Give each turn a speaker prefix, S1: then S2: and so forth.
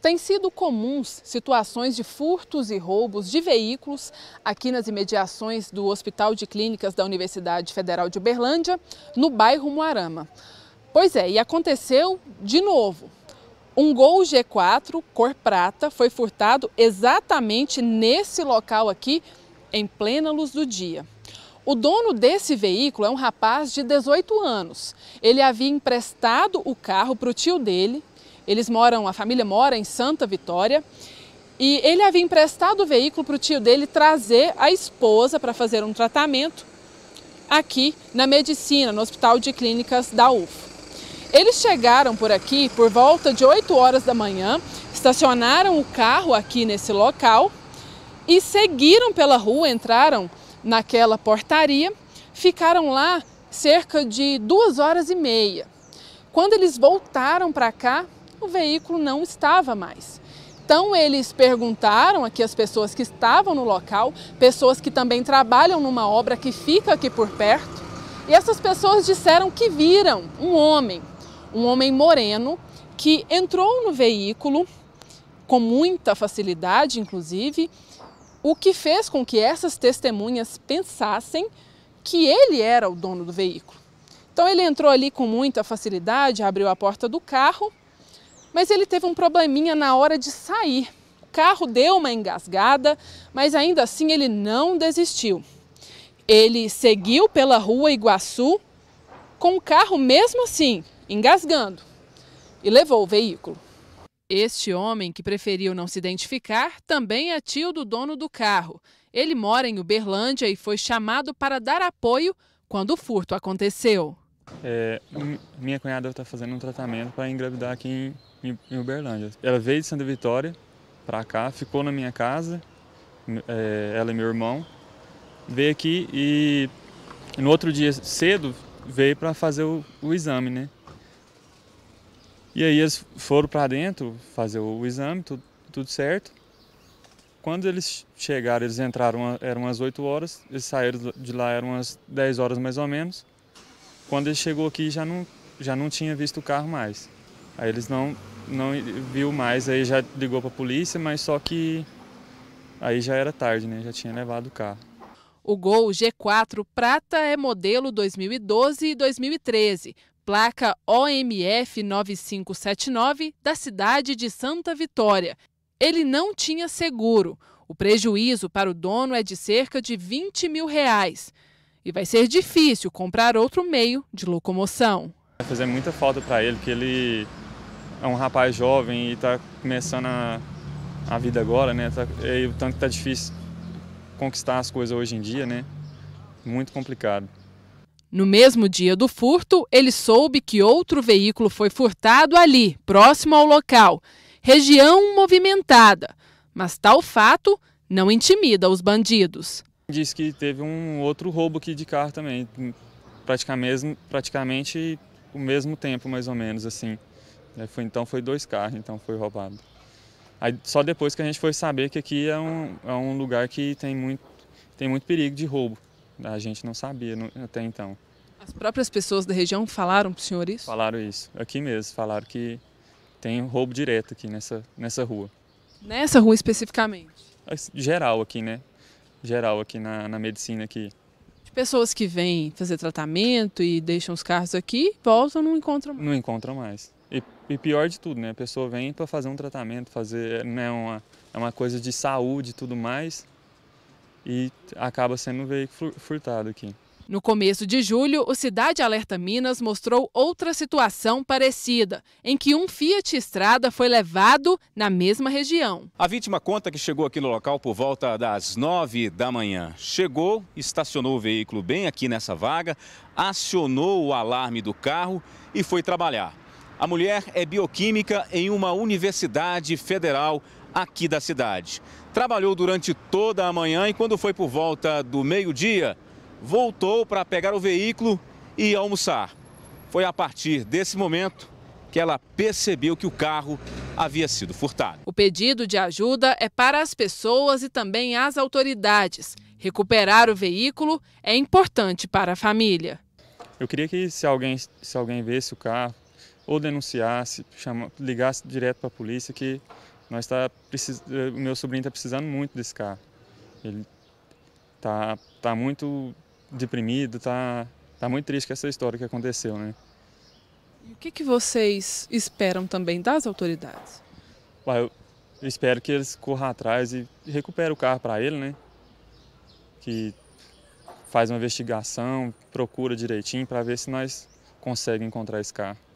S1: Têm sido comuns situações de furtos e roubos de veículos aqui nas imediações do Hospital de Clínicas da Universidade Federal de Uberlândia, no bairro Moarama. Pois é, e aconteceu de novo. Um Gol G4 cor prata foi furtado exatamente nesse local aqui, em plena luz do dia. O dono desse veículo é um rapaz de 18 anos. Ele havia emprestado o carro para o tio dele, eles moram, a família mora em Santa Vitória. E ele havia emprestado o veículo para o tio dele trazer a esposa para fazer um tratamento aqui na medicina, no Hospital de Clínicas da UFO. Eles chegaram por aqui por volta de 8 horas da manhã, estacionaram o carro aqui nesse local e seguiram pela rua, entraram naquela portaria, ficaram lá cerca de duas horas e meia. Quando eles voltaram para cá, o veículo não estava mais. Então eles perguntaram aqui as pessoas que estavam no local, pessoas que também trabalham numa obra que fica aqui por perto, e essas pessoas disseram que viram um homem, um homem moreno, que entrou no veículo com muita facilidade, inclusive, o que fez com que essas testemunhas pensassem que ele era o dono do veículo. Então ele entrou ali com muita facilidade, abriu a porta do carro mas ele teve um probleminha na hora de sair. O carro deu uma engasgada, mas ainda assim ele não desistiu. Ele seguiu pela rua Iguaçu com o carro mesmo assim, engasgando, e levou o veículo. Este homem, que preferiu não se identificar, também é tio do dono do carro. Ele mora em Uberlândia e foi chamado para dar apoio quando o furto aconteceu.
S2: É, minha cunhada está fazendo um tratamento para engravidar aqui em em Uberlândia. Ela veio de Santa Vitória para cá, ficou na minha casa, é, ela e meu irmão. Veio aqui e no outro dia cedo veio para fazer o, o, exame, né? E aí eles foram para dentro fazer o, exame, tudo, tudo certo. Quando eles chegaram, eles entraram, eram umas 8 horas, eles saíram de lá, eram umas 10 horas mais ou menos. Quando ele chegou aqui, já não, já não tinha visto o carro mais. Aí eles não não viu mais, aí já ligou para a polícia, mas só que aí já era tarde, né? Já tinha levado o carro.
S1: O Gol G4 Prata é modelo 2012 e 2013, placa OMF 9579 da cidade de Santa Vitória. Ele não tinha seguro. O prejuízo para o dono é de cerca de 20 mil reais. E vai ser difícil comprar outro meio de locomoção.
S2: Vai fazer muita falta para ele, porque ele é um rapaz jovem e está começando a, a vida agora, né? Tá, e o tanto que está difícil conquistar as coisas hoje em dia, né? Muito complicado.
S1: No mesmo dia do furto, ele soube que outro veículo foi furtado ali, próximo ao local, região movimentada. Mas tal fato não intimida os bandidos.
S2: Diz que teve um outro roubo aqui de carro também, praticamente, praticamente o mesmo tempo, mais ou menos assim. Foi, então foi dois carros, então foi roubado. Aí, só depois que a gente foi saber que aqui é um, é um lugar que tem muito, tem muito perigo de roubo. A gente não sabia até então.
S1: As próprias pessoas da região falaram para o senhor
S2: isso? Falaram isso, aqui mesmo, falaram que tem roubo direto aqui nessa, nessa rua.
S1: Nessa rua especificamente?
S2: É, geral aqui, né? Geral aqui na, na medicina aqui.
S1: pessoas que vêm fazer tratamento e deixam os carros aqui, voltam, não encontram mais. Não
S2: encontram mais. E, e pior de tudo, né? A pessoa vem para fazer um tratamento, fazer né, uma, é uma coisa de saúde e tudo mais, e acaba sendo um veículo furtado aqui.
S1: No começo de julho, o Cidade Alerta Minas mostrou outra situação parecida, em que um Fiat Estrada foi levado na mesma região.
S2: A vítima conta que chegou aqui no local por volta das 9 da manhã. Chegou, estacionou o veículo bem aqui nessa vaga, acionou o alarme do carro e foi trabalhar. A mulher é bioquímica em uma universidade federal aqui da cidade. Trabalhou durante toda a manhã e, quando foi por volta do meio-dia, voltou para pegar o veículo e almoçar. Foi a partir desse momento que ela percebeu que o carro havia sido furtado.
S1: O pedido de ajuda é para as pessoas e também as autoridades. Recuperar o veículo é importante para a família.
S2: Eu queria que se alguém, se alguém vesse o carro, ou denunciasse, chama, ligasse direto para a polícia que nós tá precis... o eh, meu sobrinho está precisando muito desse carro. Ele tá, tá muito deprimido, tá, tá muito triste com essa história que aconteceu, né?
S1: E o que, que vocês esperam também das autoridades?
S2: eu espero que eles corram atrás e recuperem o carro para ele, né? Que faz uma investigação, procura direitinho para ver se nós conseguimos encontrar esse carro.